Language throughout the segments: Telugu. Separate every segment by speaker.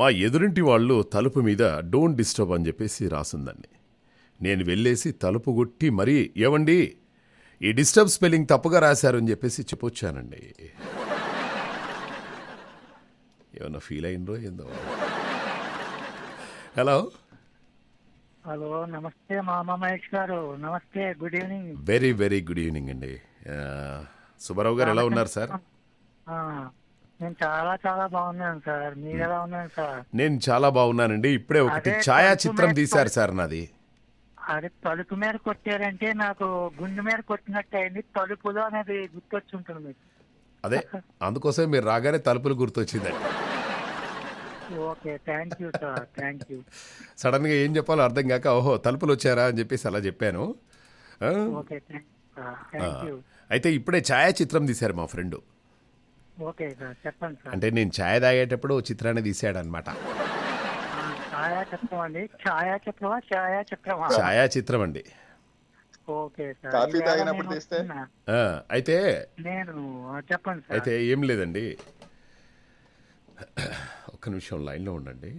Speaker 1: మా ఎదురింటి వాళ్ళు తలుపు మీద డోంట్ డిస్టర్బ్ అని చెప్పేసి రాసుందండి నేను వెళ్ళేసి తలుపు కొట్టి మరీ ఏమండి ఈ డిస్టర్బ్ స్పెల్లింగ్ తప్పుగా రాశారని చెప్పేసి చెప్పొచ్చానండి ఏమన్నా ఫీల్ అయిందో ఏందో హలో
Speaker 2: హలో నమస్తే మామా మహేష్ గారు నమస్తే good evening
Speaker 1: very very good evening అండి సుబ్బారావు గారు ఎలా ఉన్నారు సార్
Speaker 2: నేను చాలా చాలా బాగున్నాను సార్ మీరు ఎలా ఉన్నారు సార్
Speaker 1: నేను చాలా బాగున్నానండి ఇప్పుడే ఒకటి ఛాయా చిత్రం తీశారు సార్ నాది
Speaker 2: అది తలుపు మీద కొట్టారంటే నాకు గుండె మీద కొట్టినట్టు అయింది తలుపులో అనేది గుర్తొచ్చి ఉంటుంది మీకు
Speaker 1: అదే అందుకోసం మీరు రాగానే తలుపులు గుర్తొచ్చిందండి
Speaker 2: okay thank you sir thank you
Speaker 1: సడన్గా ఏం చెప్పాలో అర్థం కాక ఓహో తలుపులు వచ్చారా అని చెప్పేసి అలా చెప్పాను ఓకే అయితే ఇప్పుడే ఛాయాచిత్రం తీశారు మా ఫ్రెండ్
Speaker 2: ఓకే చెప్పండి సార్ అంటే
Speaker 1: నేను ఛాయ్ తాగేటప్పుడు ఓ చిత్రాన్ని తీసాడు అనమాట
Speaker 2: ఛాయాచిత్రం అండి అండి ఓకే తాగినప్పుడు అయితే నేను చెప్పండి అయితే
Speaker 1: ఏం లేదండి ఒక్క నిమిషం లైన్లో ఉండండి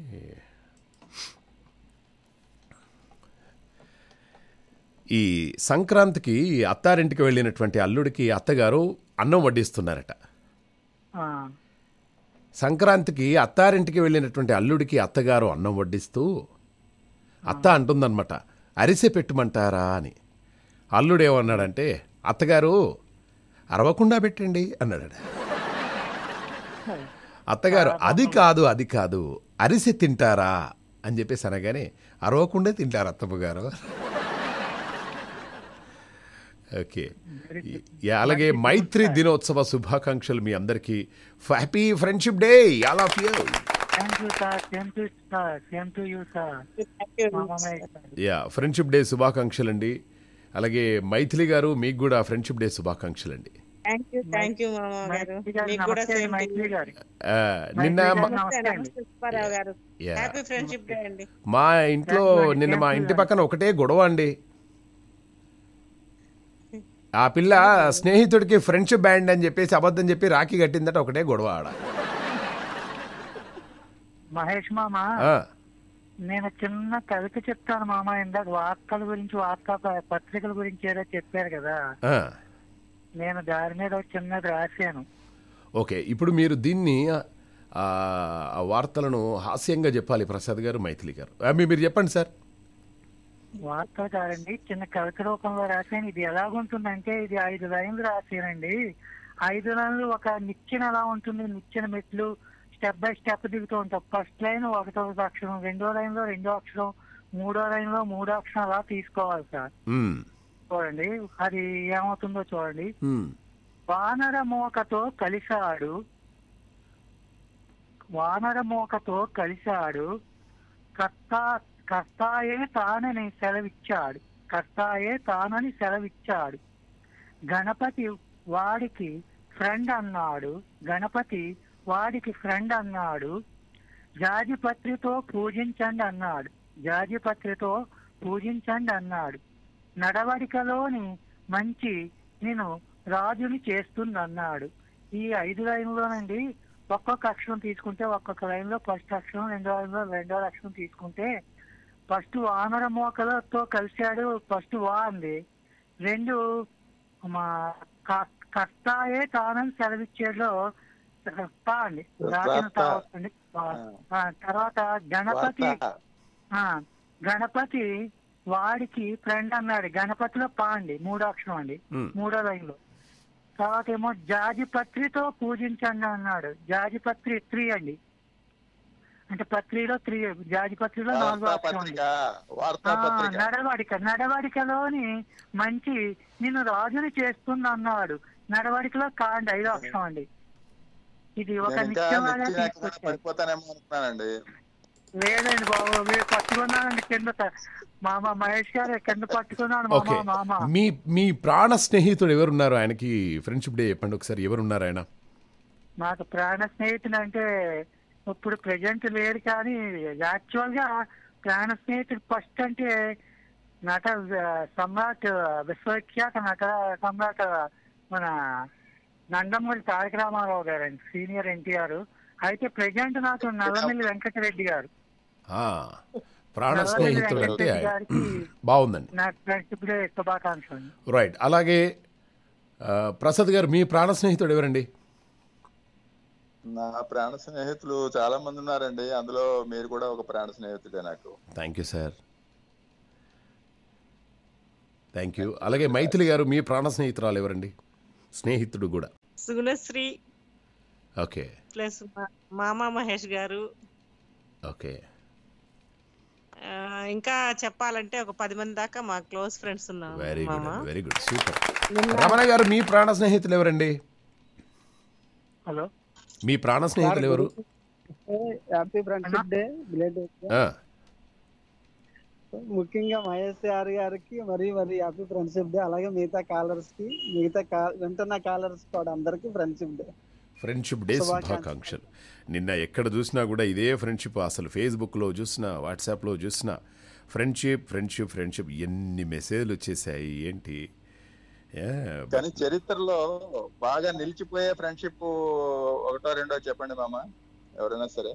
Speaker 1: ఈ సంక్రాంతికి అత్తారింటికి వెళ్ళినటువంటి అల్లుడికి అత్తగారు అన్నం వడ్డిస్తున్నారట సంక్రాంతికి అత్తారింటికి వెళ్ళినటువంటి అల్లుడికి అత్తగారు అన్నం వడ్డిస్తూ అత్త అంటుందన్నమాట అరిసె పెట్టమంటారా అని అల్లుడు ఏమన్నాడంటే అత్తగారు అరవకుండా పెట్టండి అన్నాడు అత్తగారు అది కాదు అది కాదు అరిసె తింటారా అని చెప్పేసి అనగానే అరవకుండా తింటారు అత్తమ్మ గారు ఓకే అలాగే మైత్రి దినోత్సవ శుభాకాంక్షలు మీ అందరికీ happy friendship day all of you yeah friendship day శుభాకాంక్షలు అండి అలాగే మైథిలి గారు మీకు కూడా ఫ్రెండ్షిప్ డే శుభాకాంక్షలు అండి నిన్న మా ఇంట్లో నిన్న మా ఇంటి పక్కన ఒకటే గొడవ అండి ఆ పిల్ల స్నేహితుడికి ఫ్రెండ్షిప్ బ్యాండ్ అని చెప్పేసి అబద్ధం చెప్పి రాఖీ కట్టిందట ఒకటే గొడవ ఆడ
Speaker 2: మహేష్ మామ నేను చిన్న కవిత చెప్తాను మామ ఇందాక వార్తల గురించి వార్తా పత్రికల గురించి ఏదో చెప్పారు కదా నేను దాని మీద చిన్నది రాశాను
Speaker 1: ఓకే ఇప్పుడు మీరు దీన్ని వార్తలను హాస్యంగా చెప్పాలి ప్రసాద్ గారు మైథిలి గారు మీరు చెప్పండి సార్
Speaker 2: వార్త కాదండి చిన్న కవిత రూపంలో రాశాను ఇది ఎలాగుంటుందంటే ఇది ఐదు లైన్లు రాశానండి ఐదు లైన్లు ఒక నిచ్చెన ఎలా ఉంటుంది నిచ్చెన మెట్లు స్టెప్ బై స్టెప్ దిగుతూ ఉంటాం ఫస్ట్ లైన్ ఒకటో అక్షరం రెండో లైన్ లో రెండో అక్షరం మూడో లైన్ లో మూడో అక్షరం అలా తీసుకోవాలి సార్ చూడండి అది ఏమవుతుందో చూడండి వానర మోకతో కలిశాడు వానర మోకతో కలిశాడు కత్తా కస్తాయే తానని సెలవిచ్చాడు కస్తాయే తానని సెలవిచ్చాడు గణపతి వాడికి ఫ్రెండ్ అన్నాడు గణపతి వాడికి ఫ్రెండ్ అన్నాడు జాజిపత్రితో పూజించండి అన్నాడు జాజిపత్రితో పూజించండి అన్నాడు నడవడికలోని మంచి నేను రాజుని చేస్తుందన్నాడు ఈ ఐదు లైన్లోనండి ఒక్కొక్క అక్షరం తీసుకుంటే ఒక్కొక్క లైన్లో ఫస్ట్ అక్షరం రెండో లైన్లో రెండో అక్షరం తీసుకుంటే ఫస్ట్ వానర మోకలతో కలిశాడు ఫస్ట్ వా అంది రెండు మా కర్తాయే తానని సెలవిచ్చాడు పా అండి రాసిన తర్వాత గణపతి గణపతి వాడికి ఫ్రెండ్ అన్నాడు గణపతిలో పా అండి మూడో అక్షరం అండి మూడో లైన్ లో తర్వాత ఏమో జాజిపత్రితో పూజించండి అన్నాడు జాజిపత్రి త్రీ అండి అంటే పత్రికలో త్రీ పత్రికలో నాలుగు నడవాడిక నడవాడికలోని మంచి నేను రాజుని చేస్తుంది అన్నాడు నడవడికలో కాండి ఐదో అక్షరం అండి ఇది ఒక లేదండి బాబు మీరు పట్టుకున్నానండి కింద మామ మహేష్ గారు కింద పట్టుకున్నాను మామ మామ
Speaker 1: మీ మీ ప్రాణ స్నేహితుడు ఎవరున్నారు ఆయనకి ఫ్రెండ్షిప్ డే చెప్పండి ఒకసారి ఎవరున్నారు ఆయన
Speaker 2: నాకు ప్రాణ స్నేహితుడు అంటే ఇప్పుడు ప్రజెంట్ లేరు కానీ యాక్చువల్ గా ప్రాణ స్నేహితుడు ఫస్ట్ అంటే నట సమ్రాట్ విశ్వవిఖ్యాత నట సమ్రాట్ మన నందమూరి తారక రామారావు గారు అండి సీనియర్ ఎన్టీఆర్ అయితే ప్రజెంట్ నాకు నల్లమిల్లి వెంకటరెడ్డి గారు ప్రాణ బాగుందండి
Speaker 1: రైట్ అలాగే ప్రసాద్ గారు మీ ప్రాణ స్నేహితుడు ఎవరండి
Speaker 2: నా ప్రాణ స్నేహితులు చాలా మంది ఉన్నారండి అందులో మీరు కూడా ఒక ప్రాణ స్నేహితుడే నాకు
Speaker 1: thank you sir thank you అలాగే మైథిలి గారు మీ ప్రాణ స్నేహితురాలు ఎవరండి స్నేహితుడు కూడా
Speaker 3: సుగుణశ్రీ ఓకే ప్లస్ మామ మహేష్ గారు ఓకే ఇంకా చెప్పాలంటే ఒక పది మంది దాకా మా క్లోజ్ ఫ్రెండ్స్ ఉన్నారు very good very
Speaker 1: good super Ramana గారు మీ ప్రాణ స్నేహితులు ఎవరండి హలో మీ ప్రాణ స్నేహితులు ఎవరు
Speaker 3: హ్యాపీ
Speaker 4: ఫ్రెండ్షిప్ ముఖ్యంగా మహేష్ ఆర్ గారికి మరి మరి హ్యాపీ ఫ్రెండ్షిప్ డే అలాగే మిగతా కాలర్స్ కి మిగతా వింటున్న కాలర్స్ కూడా అందరికి ఫ్రెండ్షిప్ డే
Speaker 1: ఫ్రెండ్షిప్ డే శుభాకాంక్షలు నిన్న ఎక్కడ చూసినా కూడా ఇదే ఫ్రెండ్షిప్ అసలు ఫేస్బుక్లో చూసినా వాట్సాప్లో చూసినా ఫ్రెండ్షిప్ ఫ్రెండ్షిప్ ఫ్రెండ్షిప్ ఎన్ని మెసేజ్లు వచ్చేసాయి ఏంటి
Speaker 2: కానీ చరిత్రలో బాగా నిలిచిపోయే ఫ్రెండ్షిప్ ఒకటో రెండో చెప్పండి మామ ఎవరైనా సరే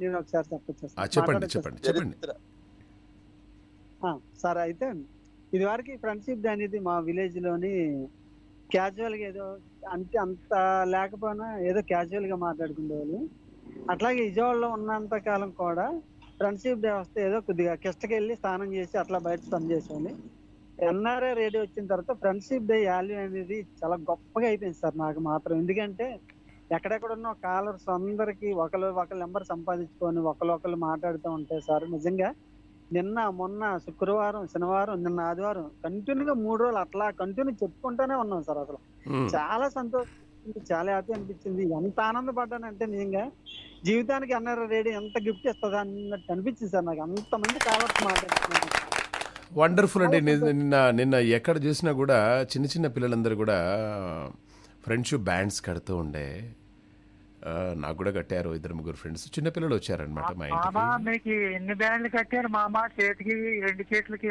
Speaker 4: నేను ఒకసారి చెప్పండి చెప్పండి చెప్పండి సార్ అయితే ఇది వరకు ఫ్రెండ్షిప్ అనేది మా విలేజ్ లోని క్యాజువల్ గా ఏదో అంటే అంత లేకపోయినా ఏదో క్యాజువల్ గా మాట్లాడుకునేవాళ్ళు అట్లాగే విజయవాడలో ఉన్నంత కాలం కూడా ఫ్రెండ్షిప్ డే వస్తే ఏదో కొద్దిగా కిష్టకెళ్ళి స్నానం చేసి అట్లా బయట పనిచేసేవాళ్ళు ఎన్ఆర్ఏ రేడియో వచ్చిన తర్వాత ఫ్రెండ్షిప్ డే వాల్యూ అనేది చాలా గొప్పగా అయిపోయింది సార్ నాకు మాత్రం ఎందుకంటే ఎక్కడెక్కడ ఉన్న కాలర్స్ అందరికీ ఒకరు ఒకరు నెంబర్ సంపాదించుకొని ఒకరు మాట్లాడుతూ ఉంటే సార్ నిజంగా నిన్న మొన్న శుక్రవారం శనివారం నిన్న ఆదివారం కంటిన్యూగా మూడు రోజులు అట్లా కంటిన్యూ చెప్పుకుంటానే ఉన్నాం సార్ అసలు చాలా సంతోషం చాలా హ్యాపీ అనిపించింది ఎంత ఆనందపడ్డానంటే నిజంగా జీవితానికి అన్నారు రేడియో ఎంత గిఫ్ట్ ఇస్తుంది అన్నట్టు అనిపించింది సార్ నాకు అంతమంది కాలర్స్ మాట్లాడుతున్నాను
Speaker 1: వండర్ఫుల్ అండి నిన్న నిన్న ఎక్కడ చూసినా కూడా చిన్న చిన్న పిల్లలందరూ కూడా ఫ్రెండ్షిప్ బ్యాండ్స్ కడుతూ ఉండే నాకు కూడా కట్టారు ఇద్దరు ముగ్గురు ఫ్రెండ్స్ చిన్న పిల్లలు వచ్చారనమాట మా
Speaker 2: ఎన్ని బ్యాండ్లు కట్టారు మామ చేతికి రెండు చేతులకి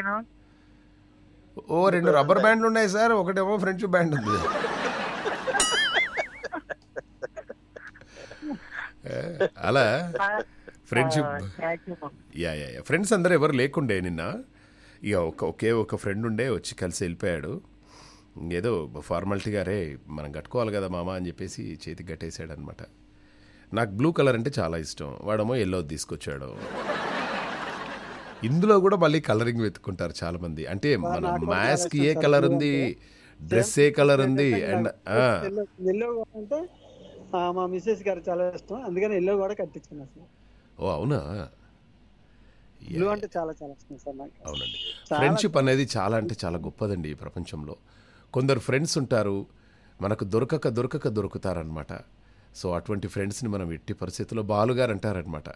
Speaker 1: ఓ రెండు రబ్బర్ బ్యాండ్లు ఉన్నాయి సార్ ఒకటేమో ఫ్రెండ్షిప్ బ్యాండ్ ఉంది అలా ఫ్రెండ్షిప్ యా యా ఫ్రెండ్స్ అందరూ ఎవరు లేకుండే నిన్న ఇక ఒక ఒకే ఒక ఫ్రెండ్ ఉండే వచ్చి కలిసి వెళ్ళిపోయాడు ఏదో ఫార్మాలిటీగారే మనం కట్టుకోవాలి కదా మామ అని చెప్పేసి చేతికి కట్టేశాడు అనమాట నాకు బ్లూ కలర్ అంటే చాలా ఇష్టం వాడమో ఎల్లో తీసుకొచ్చాడు ఇందులో కూడా మళ్ళీ కలరింగ్ వెతుక్కుంటారు చాలామంది అంటే మన మ్యాస్క్ ఏ కలర్ ఉంది డ్రెస్ ఏ కలర్ ఉంది అండ్
Speaker 4: మా మిస్సెస్ గారు చాలా ఇష్టం అందుకని ఎల్లో కూడా
Speaker 1: ఓ అవునా బ్లూ అంటే
Speaker 4: చాలా చాలా ఇష్టం సార్ నాకు అవునండి ఫ్రెండ్షిప్
Speaker 1: అనేది చాలా అంటే చాలా గొప్పదండి ఈ ప్రపంచంలో కొందరు ఫ్రెండ్స్ ఉంటారు మనకు దొరకక దొరకక దొరుకుతారనమాట సో అటువంటి ఫ్రెండ్స్ని మనం ఎట్టి పరిస్థితుల్లో బాలుగారు అంటారనమాట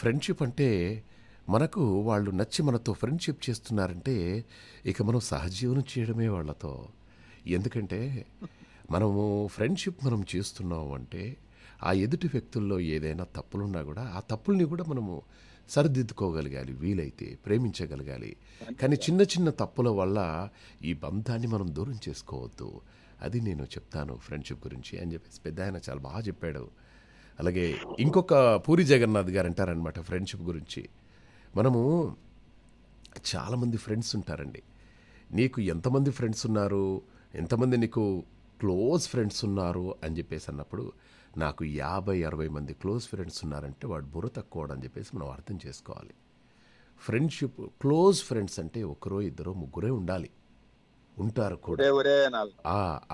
Speaker 1: ఫ్రెండ్షిప్ అంటే మనకు వాళ్ళు నచ్చి మనతో ఫ్రెండ్షిప్ చేస్తున్నారంటే ఇక మనం సహజీవనం చేయడమే వాళ్ళతో ఎందుకంటే మనము ఫ్రెండ్షిప్ మనం చేస్తున్నాం అంటే ఆ ఎదుటి వ్యక్తుల్లో ఏదైనా తప్పులున్నా కూడా ఆ తప్పుల్ని కూడా మనము సరిదిద్దుకోగలగాలి వీలైతే ప్రేమించగలగాలి కానీ చిన్న చిన్న తప్పుల వల్ల ఈ బంధాన్ని మనం దూరం చేసుకోవద్దు అది నేను చెప్తాను ఫ్రెండ్షిప్ గురించి అని చెప్పేసి పెద్ద ఆయన చాలా బాగా చెప్పాడు అలాగే ఇంకొక పూరి జగన్నాథ్ గారు అంటారనమాట ఫ్రెండ్షిప్ గురించి మనము చాలామంది ఫ్రెండ్స్ ఉంటారండి నీకు ఎంతమంది ఫ్రెండ్స్ ఉన్నారు ఎంతమంది నీకు క్లోజ్ ఫ్రెండ్స్ ఉన్నారు అని చెప్పేసి అన్నప్పుడు నాకు యాభై అరవై మంది క్లోజ్ ఫ్రెండ్స్ ఉన్నారంటే వాడు బుర్ర తక్కువ అని చెప్పేసి మనం అర్థం చేసుకోవాలి ఫ్రెండ్షిప్ క్లోజ్ ఫ్రెండ్స్ అంటే ఒకరో ఇద్దరో ముగ్గురే ఉండాలి ఉంటారు కూడా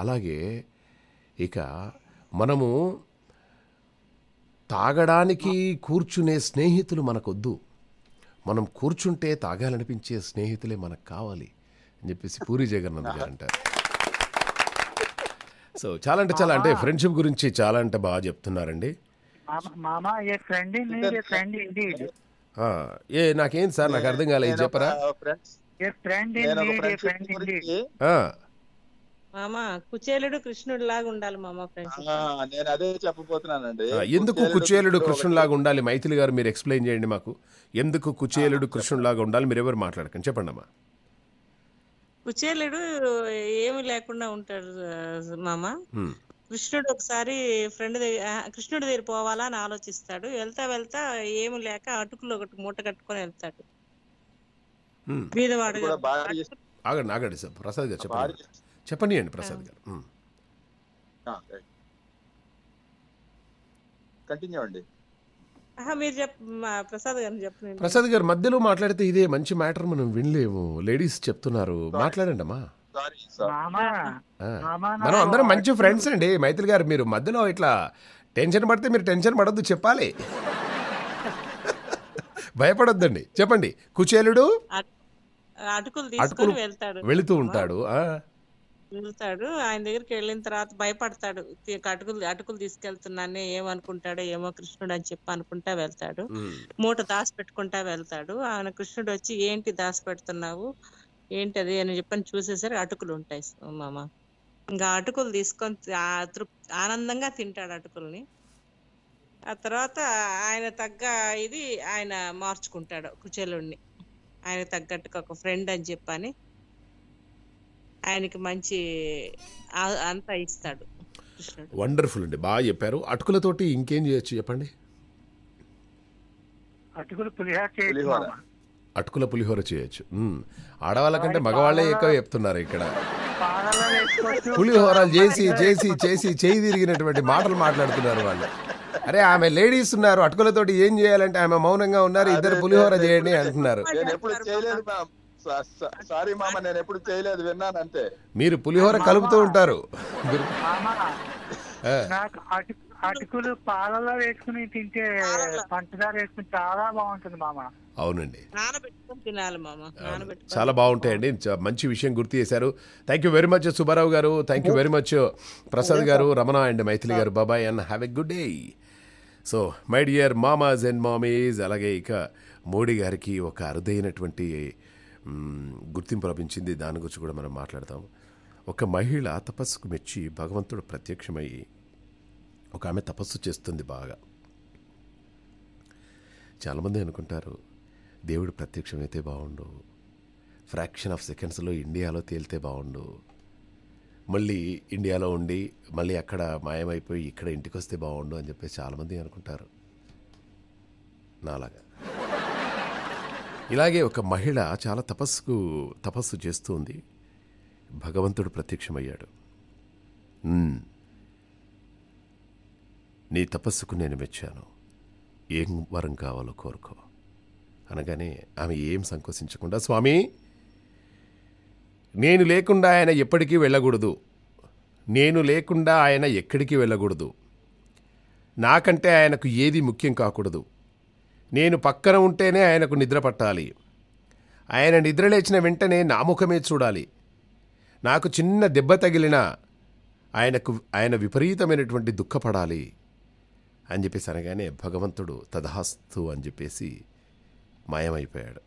Speaker 1: అలాగే ఇక మనము తాగడానికి కూర్చునే స్నేహితులు మనకొద్దు మనం కూర్చుంటే తాగాలనిపించే స్నేహితులే మనకు కావాలి అని చెప్పేసి పూరి జగన్నాథ్ గారు అంటారు సో చాలా అంటే చాలా అంటే ఫ్రెండ్షిప్ గురించి చాలా అంటే బాగా చెప్తున్నారండి ఏ నాకేం సార్ నాకు అర్థం కాలేదు చెప్పరా
Speaker 3: కృష్ణుడు ఎందుకు కుచేలుడు కృష్ణుడు
Speaker 1: లాగా ఉండాలి మైథిలి గారు మీరు ఎక్స్ప్లెయిన్ చేయండి మాకు ఎందుకు కుచేలుడు కృష్ణుడు లాగా ఉండాలి మీరు ఎవరు మాట్లాడకండి చెప్పండి
Speaker 3: అమ్మా కుచేలుడు ఏమి లేకుండా ఉంటాడు మామ కృష్ణుడు ఒకసారి ఫ్రెండ్ దగ్గర కృష్ణుడి దగ్గర పోవాలా అని ఆలోచిస్తాడు వెళ్తా వెళ్తా ఏమి లేక అటుకులు ఒకటి మూట కట్టుకొని వెళ్తాడు
Speaker 1: ఆగండి ఆగండి సార్ ప్రసాద్ గారు చెప్పండి చెప్పండి అండి ప్రసాద్ గారు
Speaker 4: కంటిన్యూ అండి
Speaker 3: ప్రసాద్
Speaker 1: గారు మధ్యలో మాట్లాడితే ఇదే మంచి మ్యాటర్ మనం వినలేము లేడీస్ చెప్తున్నారు మాట్లాడండి అమ్మా మనం అందరం మంచి ఫ్రెండ్స్ అండి మైత్రి గారు మీరు మధ్యలో ఇట్లా టెన్షన్ పడితే మీరు టెన్షన్ పడొద్దు చెప్పాలి భయపడొద్దండి చెప్పండి కుచేలుడు
Speaker 3: అటుకులు వెళుతూ ఉంటాడు వెళ్తాడు ఆయన దగ్గరికి వెళ్ళిన తర్వాత భయపడతాడు అటుకులు అటుకులు తీసుకెళ్తున్నానే ఏమనుకుంటాడో ఏమో కృష్ణుడు అని చెప్పి అనుకుంటా వెళ్తాడు మూట దాసి పెట్టుకుంటా వెళ్తాడు ఆయన కృష్ణుడు వచ్చి ఏంటి దాసి పెడుతున్నావు ఏంటి అది అని చెప్పని చూసేసరికి అటుకులు ఉంటాయి మామ ఇంకా అటుకులు తీసుకొని తృప్తి ఆనందంగా తింటాడు అటుకుల్ని ఆ తర్వాత ఆయన తగ్గ ఇది ఆయన మార్చుకుంటాడు కుచేలుణ్ణి ఆయన తగ్గట్టుగా ఒక ఫ్రెండ్ అని చెప్పని ఆయనకి మంచి అంతా
Speaker 2: ఇస్తాడు
Speaker 1: వండర్ఫుల్ అండి బాగా చెప్పారు అటుకులతోటి ఇంకేం చేయొచ్చు చెప్పండి అటుకుల పులిహోర చేయొచ్చు ఆడవాళ్ళ కంటే మగవాళ్ళే ఎక్కువ చెప్తున్నారు ఇక్కడ
Speaker 5: పులిహోరాలు చేసి చేసి
Speaker 1: చేసి చేయి తిరిగినటువంటి మాటలు మాట్లాడుతున్నారు వాళ్ళు అరే ఆమె లేడీస్ ఉన్నారు అటుకులతోటి ఏం చేయాలంటే ఆమె మౌనంగా ఉన్నారు ఇద్దరు పులిహోర చేయండి అంటున్నారు
Speaker 2: సారీ మామ నేను ఎప్పుడు చేయలేదు విన్నాను అంతే
Speaker 1: మీరు పులిహోర కలుపుతూ ఉంటారు
Speaker 2: అటుకులు పాలలో వేసుకుని తింటే పంచదార వేసుకుని చాలా బాగుంటుంది మామ
Speaker 1: అవునండి చాలా బాగుంటాయండి మంచి విషయం గుర్తు చేశారు thank you very much Subbarao గారు thank you very much Prasad గారు రమణ అండ్ మైథిలి గారు బాబాయ్ and have a good day so my dear మామాజ్ అండ్ మామీస్ అలాగే ఇక మోడీ గారికి ఒక అరుదైనటువంటి గుర్తింపు లభించింది దాని గురించి కూడా మనం మాట్లాడతాం ఒక మహిళ తపస్సుకు మెచ్చి భగవంతుడు ప్రత్యక్షమై ఒక ఆమె తపస్సు చేస్తుంది బాగా చాలామంది అనుకుంటారు దేవుడు ప్రత్యక్షమైతే బాగుండు ఫ్రాక్షన్ ఆఫ్ సెకండ్స్లో ఇండియాలో తేలితే బాగుండు మళ్ళీ ఇండియాలో ఉండి మళ్ళీ అక్కడ మాయమైపోయి ఇక్కడ ఇంటికి వస్తే బాగుండు అని చెప్పేసి చాలామంది అనుకుంటారు నాలాగా ఇలాగే ఒక మహిళ చాలా తపస్సుకు తపస్సు చేస్తూ ఉంది భగవంతుడు ప్రత్యక్షమయ్యాడు నీ తపస్సుకు నేను మెచ్చాను ఏం వరం కావాలో కోరుకో అనగానే ఆమె ఏం సంకోచించకుండా స్వామి నేను లేకుండా ఆయన ఎప్పటికీ వెళ్ళకూడదు నేను లేకుండా ఆయన ఎక్కడికి వెళ్ళకూడదు నాకంటే ఆయనకు ఏది ముఖ్యం కాకూడదు నేను పక్కన ఉంటేనే ఆయనకు నిద్ర పట్టాలి ఆయన నిద్రలేచిన వెంటనే నా ముఖమే చూడాలి నాకు చిన్న దెబ్బ తగిలినా ఆయనకు ఆయన విపరీతమైనటువంటి దుఃఖపడాలి అని చెప్పేసి అనగానే భగవంతుడు తదహాస్తు అని చెప్పేసి మాయమైపోయాడు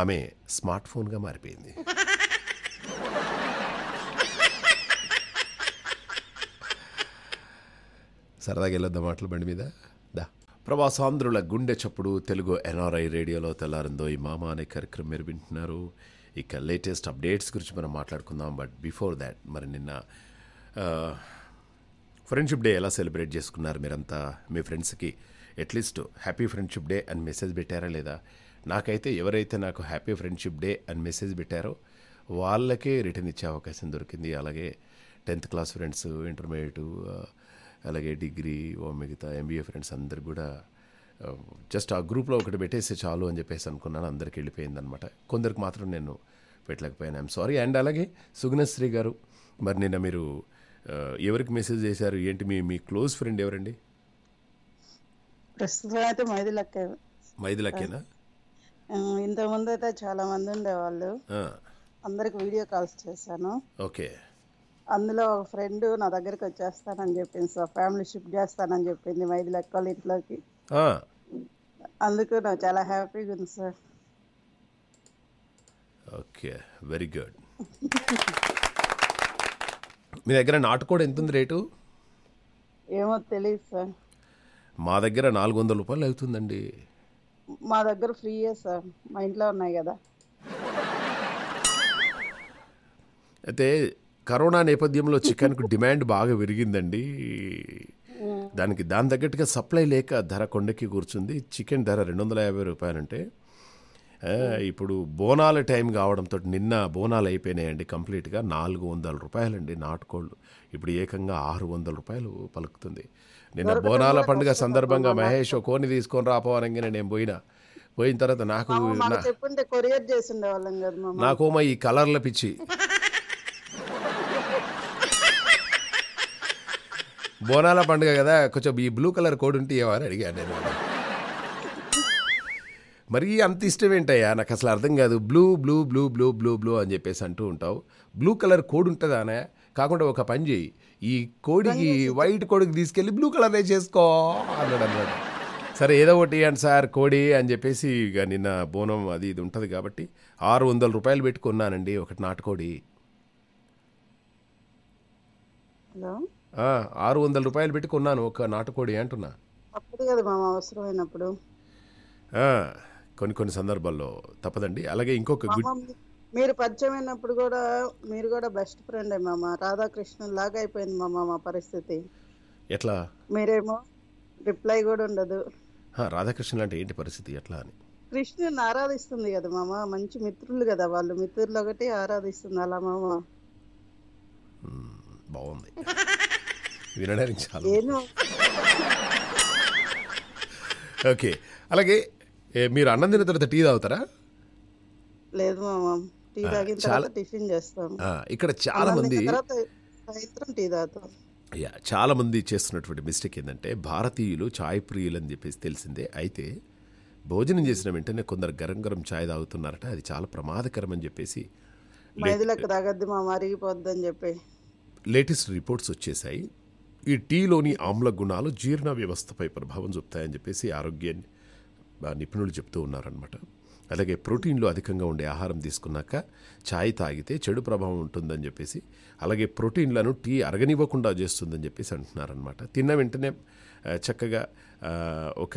Speaker 1: ఆమె స్మార్ట్ ఫోన్గా మారిపోయింది సరదాగా వెళ్ళొద్దా మాటలు బండి మీద ప్రవాసాంధ్రుల గుండె చప్పుడు తెలుగు ఎన్ఆర్ఐ రేడియోలో తెల్లారిందో ఈ మామ అనే కార్యక్రమం మీరు వింటున్నారు ఇక లేటెస్ట్ అప్డేట్స్ గురించి మనం మాట్లాడుకుందాం బట్ బిఫోర్ దాట్ మరి నిన్న ఫ్రెండ్షిప్ డే ఎలా సెలబ్రేట్ చేసుకున్నారు మీరంతా మీ ఫ్రెండ్స్కి అట్లీస్ట్ హ్యాపీ ఫ్రెండ్షిప్ డే అని మెసేజ్ పెట్టారా లేదా నాకైతే ఎవరైతే నాకు హ్యాపీ ఫ్రెండ్షిప్ డే అని మెసేజ్ పెట్టారో వాళ్ళకే రిటర్న్ ఇచ్చే అవకాశం దొరికింది అలాగే టెన్త్ క్లాస్ ఫ్రెండ్స్ ఇంటర్మీడియట్ అలాగే డిగ్రీ ఓ మిగతా ఎంబీఏ ఫ్రెండ్స్ అందరు కూడా జస్ట్ ఆ గ్రూప్లో ఒకటి పెట్టేస్తే చాలు అని చెప్పేసి అనుకున్నాను అందరికి వెళ్ళిపోయింది అనమాట కొందరికి మాత్రం నేను పెట్టలేకపోయాను ఐమ్ సారీ అండ్ అలాగే సుగ్నశ్రీ గారు మరి నిన్న మీరు ఎవరికి మెసేజ్ చేశారు ఏంటి మీ మీ క్లోజ్ ఫ్రెండ్ ఎవరండి
Speaker 6: ప్రస్తుతం మైదిలక్కే ఇంతకుముందు అయితే చాలా మంది ఉండేవాళ్ళు అందరికి వీడియో కాల్స్ చేశాను ఓకే అందులో ఒక ఫ్రెండ్ నా దగ్గరికి వచ్చేస్తానని చెప్పింది సార్ ఫ్యామిలీ షిఫ్ట్ చేస్తానని చెప్పింది మైది లెక్కల ఇంట్లోకి అందుకు నాకు చాలా హ్యాపీగా ఉంది సార్
Speaker 1: ఓకే వెరీ గుడ్ మీ దగ్గర కూడా ఎంత ఉంది రేటు
Speaker 6: ఏమో తెలియదు సార్
Speaker 1: మా దగ్గర నాలుగు వందల రూపాయలు అవుతుందండి
Speaker 6: మా దగ్గర ఫ్రీయే సార్ మా ఇంట్లో ఉన్నాయి కదా
Speaker 1: అయితే కరోనా నేపథ్యంలో చికెన్కు డిమాండ్ బాగా విరిగిందండి దానికి దాని తగ్గట్టుగా సప్లై లేక ధర కొండకి కూర్చుంది చికెన్ ధర రెండు వందల యాభై రూపాయలంటే ఇప్పుడు బోనాల టైం కావడంతో నిన్న బోనాలు అయిపోయినాయండి కంప్లీట్గా నాలుగు వందల రూపాయలండి నాటుకోళ్ళు ఇప్పుడు ఏకంగా ఆరు వందల రూపాయలు పలుకుతుంది నిన్న బోనాల పండుగ సందర్భంగా మహేష్ కోని తీసుకొని రాపోవనంగానే నేను పోయినా పోయిన తర్వాత నాకు
Speaker 6: నాకు ఈ కలర్ల
Speaker 1: పిచ్చి బోనాల పండుగ కదా కొంచెం ఈ బ్లూ కలర్ కోడ్ ఉంటే ఏమని అడిగాను నేను మరీ అంత ఇష్టం ఏంటయ్యా నాకు అసలు అర్థం కాదు blue blue blue blue blue blue అని చెప్పేసి అంటూ ఉంటావు బ్లూ కలర్ కోడ్ ఉంటుందానే కాకుండా ఒక పని చేయి ఈ కోడికి వైట్ కోడికి తీసుకెళ్ళి బ్లూ కలరే చేసుకో అన్నాడు అన్నాడు సరే ఏదో ఒకటి అండి సార్ కోడి అని చెప్పేసి ఇక నిన్న బోనం అది ఇది ఉంటుంది కాబట్టి ఆరు వందల రూపాయలు పెట్టుకున్నానండి ఒకటి నాటుకోడి హలో ఆరు వందల రూపాయలు పెట్టి కొన్నాను ఒక నాటుకోడి అంటున్నా
Speaker 6: కదా మామ అవసరమైనప్పుడు
Speaker 1: కొన్ని కొన్ని సందర్భాల్లో తప్పదండి అలాగే ఇంకొక
Speaker 6: మీరు పరిచయమైనప్పుడు కూడా మీరు కూడా బెస్ట్ ఫ్రెండ్ మామ రాధాకృష్ణన్ లాగా అయిపోయింది మామ మా పరిస్థితి ఎట్లా మీరేమో రిప్లై కూడా ఉండదు
Speaker 1: రాధాకృష్ణ అంటే ఏంటి పరిస్థితి ఎట్లా అని
Speaker 6: కృష్ణుని ఆరాధిస్తుంది కదా మామ మంచి మిత్రులు కదా వాళ్ళు మిత్రులు ఒకటి ఆరాధిస్తుంది అలా మామ
Speaker 1: బాగుంది వినడానికి చాలా ఓకే అలాగే మీరు అన్నం తిన్న తర్వాత టీ తాగుతారా
Speaker 6: లేదు మామా టీ తాగిన టిఫిన్ చేస్తాం
Speaker 1: ఇక్కడ చాలా మంది యా చాలా మంది చేస్తున్నటువంటి మిస్టేక్ ఏంటంటే భారతీయులు ఛాయ్ ప్రియులు అని చెప్పేసి తెలిసిందే అయితే భోజనం చేసిన వెంటనే కొందరు గరం గరం ఛాయ్ తాగుతున్నారట అది చాలా ప్రమాదకరం అని చెప్పేసి మా చెప్పి లేటెస్ట్ రిపోర్ట్స్ వచ్చేసాయి ఈ టీలోని ఆమ్ల గుణాలు జీర్ణ వ్యవస్థపై ప్రభావం చూపుతాయని చెప్పేసి ఆరోగ్య నిపుణులు చెప్తూ ఉన్నారనమాట అలాగే ప్రోటీన్లు అధికంగా ఉండే ఆహారం తీసుకున్నాక ఛాయ్ తాగితే చెడు ప్రభావం ఉంటుందని చెప్పేసి అలాగే ప్రోటీన్లను టీ అరగనివ్వకుండా చేస్తుందని చెప్పేసి అంటున్నారనమాట తిన్న వెంటనే చక్కగా ఒక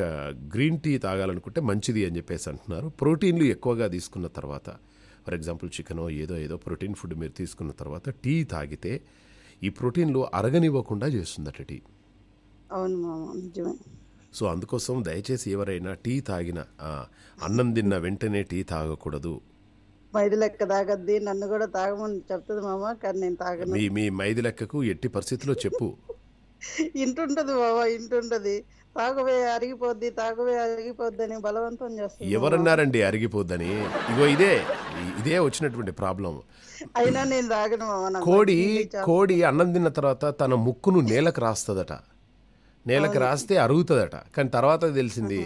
Speaker 1: గ్రీన్ టీ తాగాలనుకుంటే మంచిది అని చెప్పేసి అంటున్నారు ప్రోటీన్లు ఎక్కువగా తీసుకున్న తర్వాత ఫర్ ఎగ్జాంపుల్ చికెనో ఏదో ఏదో ప్రోటీన్ ఫుడ్ మీరు తీసుకున్న తర్వాత టీ తాగితే ఈ ప్రోటీన్లు అరగనివ్వకుండా చేస్తుందట
Speaker 6: అవును నిజమే
Speaker 1: సో అందుకోసం దయచేసి ఎవరైనా టీ తాగిన అన్నం తిన్న వెంటనే టీ తాగకూడదు
Speaker 6: మైది లెక్క తాగద్ది నన్ను కూడా తాగమని చెప్తుంది మామ కానీ నేను తాగను మీ
Speaker 1: మీ మైది లెక్కకు ఎట్టి పరిస్థితిలో చెప్పు
Speaker 6: ఇంటుంటది బాబా ఇంటుంటది తాగువే అరిగిపోద్ది తాగువే అరిగిపోద్దని బలవంతం చేస్తుంది ఎవరన్నారండి
Speaker 1: అరిగిపోద్దని ఇగో ఇదే ఇదే వచ్చినటువంటి ప్రాబ్లం
Speaker 6: అయినా నేను తాగను కోడి కోడి
Speaker 1: అన్నం తిన్న తర్వాత తన ముక్కును నేలకు రాస్తుందట నేలకు రాస్తే అరుగుతుందట కానీ తర్వాత తెలిసింది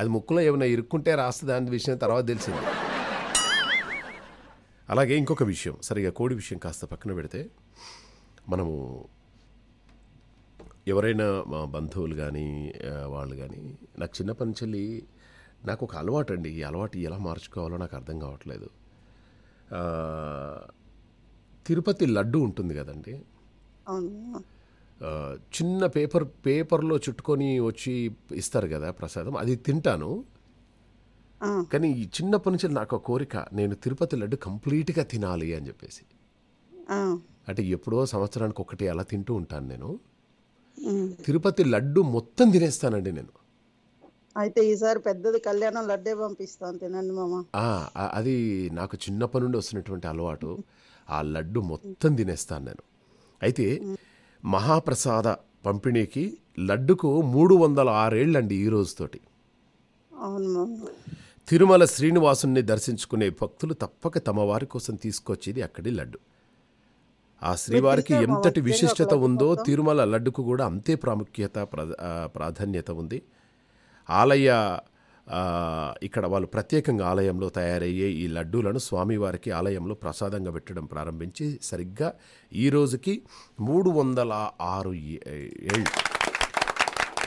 Speaker 1: అది ముక్కులో ఏమైనా ఇరుక్కుంటే రాస్తుంది అనే విషయం తర్వాత తెలిసింది అలాగే ఇంకొక విషయం సరిగా కోడి విషయం కాస్త పక్కన పెడితే మనము ఎవరైనా మా బంధువులు కానీ వాళ్ళు కానీ నాకు చిన్నప్పటి నుంచి నాకు ఒక అలవాటు అండి ఈ అలవాటు ఎలా మార్చుకోవాలో నాకు అర్థం కావట్లేదు తిరుపతి లడ్డు ఉంటుంది కదండి చిన్న పేపర్ పేపర్లో చుట్టుకొని వచ్చి ఇస్తారు కదా ప్రసాదం అది తింటాను కానీ ఈ చిన్నప్పటి నుంచి నాకు కోరిక నేను తిరుపతి లడ్డు కంప్లీట్గా తినాలి అని చెప్పేసి అంటే ఎప్పుడో సంవత్సరానికి ఒకటి అలా తింటూ ఉంటాను నేను తిరుపతి లడ్డు మొత్తం తినేస్తానండి నేను
Speaker 6: అయితే ఈసారి పెద్దది కళ్యాణం లడ్డే పంపిస్తాను తినండి మామ
Speaker 1: అది నాకు చిన్నప్పటి నుండి వస్తున్నటువంటి అలవాటు ఆ లడ్డు మొత్తం తినేస్తాను నేను అయితే మహాప్రసాద పంపిణీకి లడ్డుకు మూడు వందల ఆరేళ్ళు అండి ఈ రోజుతోటి తిరుమల శ్రీనివాసుని దర్శించుకునే భక్తులు తప్పక తమ వారి కోసం తీసుకొచ్చేది అక్కడి లడ్డు ఆ శ్రీవారికి ఎంతటి విశిష్టత ఉందో తిరుమల లడ్డుకు కూడా అంతే ప్రాముఖ్యత ప్రాధాన్యత ఉంది ఆలయ ఇక్కడ వాళ్ళు ప్రత్యేకంగా ఆలయంలో తయారయ్యే ఈ లడ్డూలను స్వామివారికి ఆలయంలో ప్రసాదంగా పెట్టడం ప్రారంభించి సరిగ్గా ఈ రోజుకి మూడు వందల ఆరు ఏళ్ళు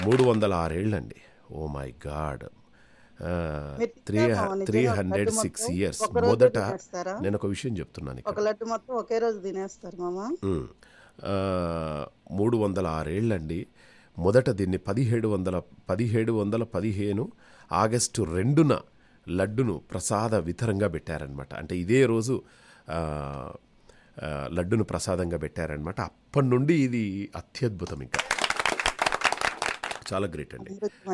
Speaker 1: మూడు వందల ఆరేళ్ళండి oh my god three three hundred six years మొదట నేను ఒక విషయం చెప్తున్నాను
Speaker 6: ఒక లడ్డు మొత్తం ఒకే రోజు తినేస్తారు మామా
Speaker 1: మూడు వందల ఆరేళ్ళండి మొదట దీన్ని పదిహేడు వందల పదిహేడు వందల పదిహేను ఆగస్టు రెండున లడ్డును ప్రసాద వితరంగా పెట్టారనమాట అంటే ఇదే రోజు లడ్డును ప్రసాదంగా పెట్టారనమాట అప్పటి నుండి ఇది అత్యద్భుతం ఇంకా చాలా గ్రేట్ అండి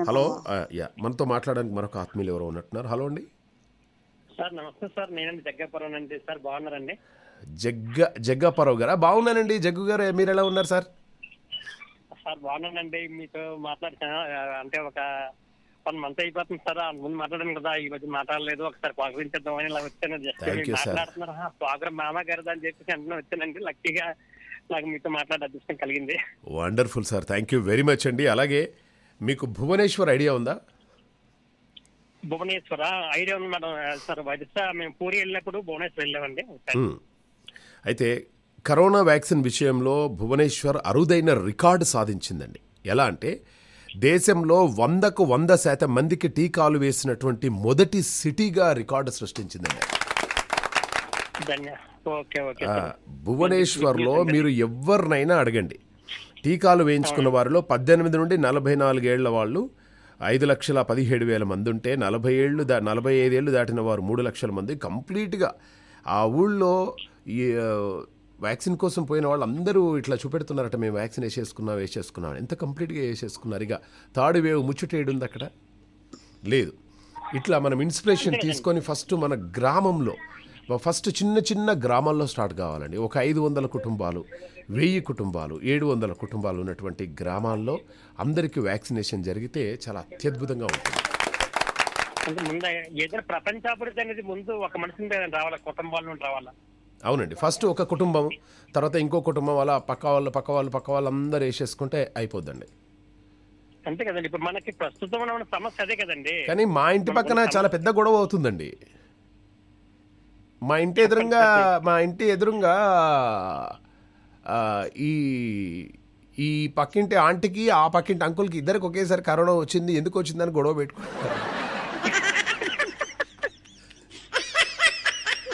Speaker 1: హలో యా మనతో మాట్లాడడానికి మరొక ఆత్మీయులు ఎవరు ఉన్నట్టున్నారు హలో అండి
Speaker 5: సార్ నమస్తే సార్ నేనండి జగ్గాపురం అండి సార్ బాగున్నారండి
Speaker 1: జగ్గ జగ్గాపరావు గారా బాగున్నానండి జగ్గు గారు మీరు ఎలా ఉన్నారు సార్
Speaker 5: సార్ బాగున్నానండి మీతో మాట్లాడుతున్నా అంటే ఒక వన్ మంత్ అయిపోతుంది సార్ అంత ముందు మాట్లాడాను కదా ఈ రోజు మాట్లాడలేదు ఒకసారి పలకరించేద్దాం అని ఇలా వచ్చాను జస్ట్ Thank you, మామ గారు అని చెప్పేసి అంటున్నా వచ్చానండి లక్కీగా నాకు మీతో మాట్లాడే అదృష్టం కలిగింది
Speaker 1: wonderful sir thank you very much అండి అలాగే మీకు భువనేశ్వర్ ఐడియా ఉందా
Speaker 5: భువనేశ్వర ఐడియా ఉంది మేడం సార్ వరిసా మేము పూరి వెళ్ళినప్పుడు భువనేశ్వర్ వెళ్ళామండి
Speaker 1: అయితే కరోనా వ్యాక్సిన్ విషయంలో భువనేశ్వర్ అరుదైన రికార్డు సాధించిందండి ఎలా అంటే దేశంలో వందకు వంద శాతం మందికి టీకాలు వేసినటువంటి మొదటి సిటీగా రికార్డు సృష్టించిందండి భువనేశ్వర్లో మీరు ఎవరినైనా అడగండి టీకాలు వేయించుకున్న వారిలో పద్దెనిమిది నుండి నలభై నాలుగేళ్ల వాళ్ళు ఐదు లక్షల పదిహేడు వేల మంది ఉంటే నలభై ఏళ్ళు దా నలభై ఐదేళ్ళు దాటిన వారు మూడు లక్షల మంది కంప్లీట్గా ఆ ఊళ్ళో ఈ వ్యాక్సిన్ కోసం పోయిన వాళ్ళు అందరూ ఇట్లా చూపెడుతున్నారట మేము వ్యాక్సిన్ వేసేసుకున్నాం వేసేసుకున్నాం ఎంత కంప్లీట్గా వేసేసుకున్నారు ఇక తాడు వేవు ముచ్చుటేడు ఉంది అక్కడ లేదు ఇట్లా మనం ఇన్స్పిరేషన్ తీసుకొని ఫస్ట్ మన గ్రామంలో ఫస్ట్ చిన్న చిన్న గ్రామాల్లో స్టార్ట్ కావాలండి ఒక ఐదు వందల కుటుంబాలు వెయ్యి కుటుంబాలు ఏడు వందల కుటుంబాలు ఉన్నటువంటి గ్రామాల్లో అందరికీ వ్యాక్సినేషన్ జరిగితే చాలా అత్యద్భుతంగా ఉంటుంది
Speaker 5: ఏదైనా ప్రపంచాభివృద్ధి అనేది ముందు ఒక మనిషి రావాలా రావాలా
Speaker 1: అవునండి ఫస్ట్ ఒక కుటుంబం తర్వాత ఇంకో కుటుంబం అలా పక్క వాళ్ళు పక్క వాళ్ళు పక్క వాళ్ళు అందరు వేసేసుకుంటే అయిపోద్దండి
Speaker 5: అంతే కదండి ఇప్పుడు మనకి ప్రస్తుతం సమస్య అదే కదండి కానీ మా ఇంటి పక్కన చాలా
Speaker 1: పెద్ద గొడవ అవుతుందండి మా ఇంటి ఎదురుగా మా ఇంటి ఎదురుగా ఈ ఈ పక్కింటి ఆంటీకి ఆ పక్కింటి అంకుల్కి ఇద్దరికి ఒకేసారి కరోనా వచ్చింది ఎందుకు వచ్చిందని గొడవ పెట్టుకుంటారు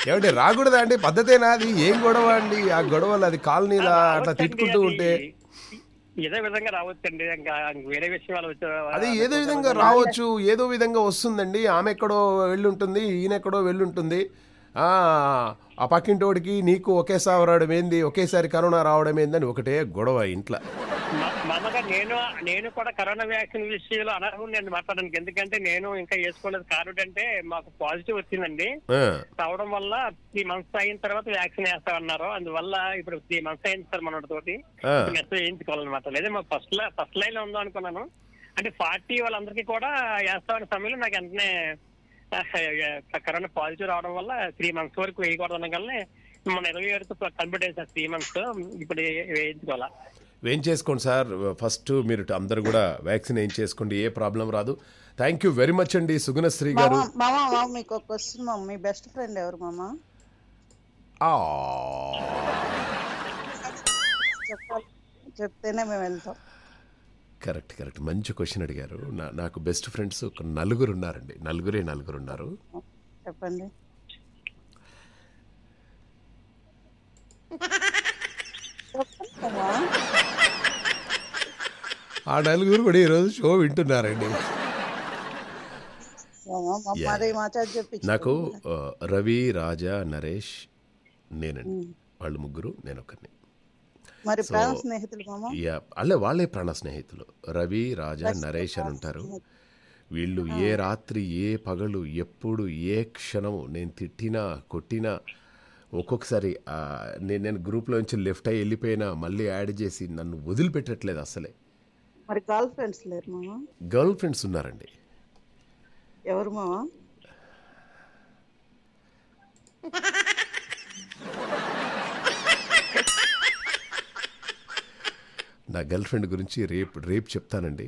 Speaker 1: ఏమంటే రాకూడదా అండి పద్ధతేనా అది ఏం గొడవ అండి ఆ గొడవలు అది కాలనీలా అట్లా తిట్టుకుంటూ ఉంటే
Speaker 5: ఏదో విధంగా వేరే విషయాలు అదే ఏదో విధంగా రావచ్చు
Speaker 1: ఏదో విధంగా వస్తుందండి ఆమె ఎక్కడో వెళ్ళుంటుంది ఈయన ఎక్కడో వెళ్ళుంటుంది ఆ పక్కింటోడికి నీకు ఒకేసారి రావడం ఏంది ఒకేసారి కరోనా రావడం ఏందని ఒకటే గొడవ ఇంట్లో
Speaker 5: నేను నేను కూడా కరోనా వ్యాక్సిన్ విషయంలో అనర్హం అండి మాట్లాడడానికి ఎందుకంటే నేను ఇంకా వేసుకోలేదు కారుడు అంటే మాకు పాజిటివ్ వచ్చిందండి రావడం వల్ల త్రీ మంత్స్ అయిన తర్వాత వ్యాక్సిన్ వేస్తామన్నారు అందువల్ల ఇప్పుడు త్రీ మంత్స్ అయింది సార్ తోటి మెసేజ్ వేయించుకోవాలన్నమాట లేదా మా ఫస్ట్ ఫస్ట్ లైన్ లో ఉందో అనుకున్నాను అంటే పార్టీ వాళ్ళందరికీ కూడా వేస్తామనే సమయంలో నాకు వెంటనే కరోనా పాజిటివ్ రావడం వల్ల త్రీ మంత్స్ వరకు వేయకూడదు అనగానే మన ఇరవై ఏడు కంప్లీట్ సార్ త్రీ మంత్స్ ఇప్పుడు వేయించుకోవాలా
Speaker 1: వేం చేసుకోండి సార్ ఫస్ట్ మీరు అందరు కూడా వ్యాక్సిన్ ఏం చేసుకోండి ఏ ప్రాబ్లం రాదు థ్యాంక్ యూ వెరీ మచ్ అండి సుగుణశ్రీ గారు
Speaker 6: మీకు ఒక క్వశ్చన్ మీ బెస్ట్ ఫ్రెండ్ ఎవరు మామా చెప్తేనే మేము వెళ్తాం
Speaker 1: కరెక్ట్ కరెక్ట్ మంచి క్వశ్చన్ అడిగారు నాకు బెస్ట్ ఫ్రెండ్స్ ఒక నలుగురు ఉన్నారండి నలుగురే నలుగురు ఉన్నారు చెప్పండి ఆ నలుగురు కూడా ఈరోజు షో వింటున్నారండి నాకు రవి రాజా నరేష్ నేనండి hmm. వాళ్ళు ముగ్గురు నేను ఒకరిని
Speaker 6: మరి ప్రాణ స్నేహితులు
Speaker 1: అల్లే వాళ్ళే ప్రాణ స్నేహితులు రవి రాజా నరేష్ అని ఉంటారు వీళ్ళు ఏ రాత్రి ఏ పగలు ఎప్పుడు ఏ క్షణము నేను తిట్టినా కొట్టినా ఒక్కొక్కసారి నేను నేను గ్రూప్లోంచి లెఫ్ట్ అయ్యి వెళ్ళిపోయినా మళ్ళీ యాడ్ చేసి నన్ను వదిలిపెట్టట్లేదు అసలే
Speaker 6: మరి గర్ల్ ఫ్రెండ్స్ లేరు
Speaker 1: గర్ల్ ఫ్రెండ్స్ ఉన్నారండి
Speaker 6: ఎవరు మా
Speaker 1: నా గర్ల్ ఫ్రెండ్ గురించి రేపు రేపు చెప్తానండి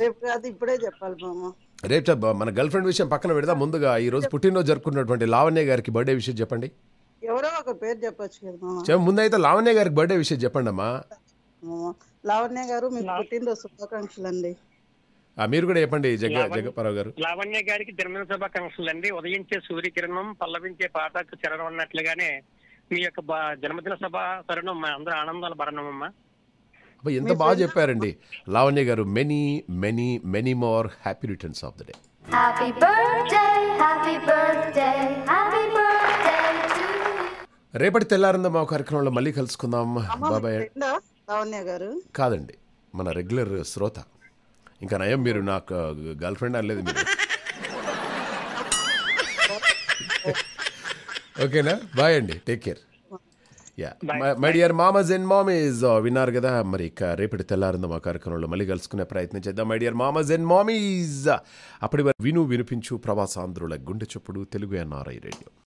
Speaker 6: రేపు కాదు ఇప్పుడే చెప్పాలి మామ
Speaker 1: రేపు చెప్ప మన గర్ల్ ఫ్రెండ్ విషయం పక్కన పెడదా ముందుగా ఈ రోజు పుట్టినరోజు జరుపుకున్నటువంటి లావణ్య గారికి బర్త్డే విషయం చెప్పండి
Speaker 6: ఎవరో ఒక పేరు చెప్పొచ్చు కదా
Speaker 1: ముందైతే లావణ్య గారికి బర్త్డే విషయం చెప్పండి అమ్మా
Speaker 5: లావణ్య గారు మీకు పుట్టినరోజు శుభాకాంక్షలు అండి
Speaker 1: మీరు కూడా చెప్పండి జగ జగపరావు
Speaker 5: గారు లావణ్య గారికి జన్మదిన శుభాకాంక్షలు అండి ఉదయించే సూర్యకిరణం పల్లవించే పాటకు చరణం అన్నట్లుగానే మీ యొక్క జన్మదిన సభ తరుణం అందరూ ఆనందాల భరణం అమ్మా
Speaker 1: అబ్బా ఎంత బాగా చెప్పారండి లావణ్య గారు many many many more happy returns of the day రేపటి తెల్లారంద మా కార్యక్రమంలో మళ్ళీ కలుసుకుందాం బాబాయ్
Speaker 6: లావణ్య గారు
Speaker 1: కాదండి మన రెగ్యులర్ శ్రోత ఇంకా నయం మీరు నాకు గర్ల్ ఫ్రెండ్ అనలేదు మీరు ఓకేనా బాయ్ అండి take care yeah my dear మామస్ అండ్ మామీస్ విన్నారు కదా మరి ఇక రేపటి తెల్లారిందాం మా కార్యక్రమంలో మళ్ళీ కలుసుకునే ప్రయత్నం చేద్దాం మై డియర్ మామస్ అండ్ మామీస్ అప్పటి
Speaker 2: వరకు విను వినిపించు ప్రవాసాంధ్రుల గుండె చప్పుడు తెలుగు ఎన్ఆర్ఐ రేడియో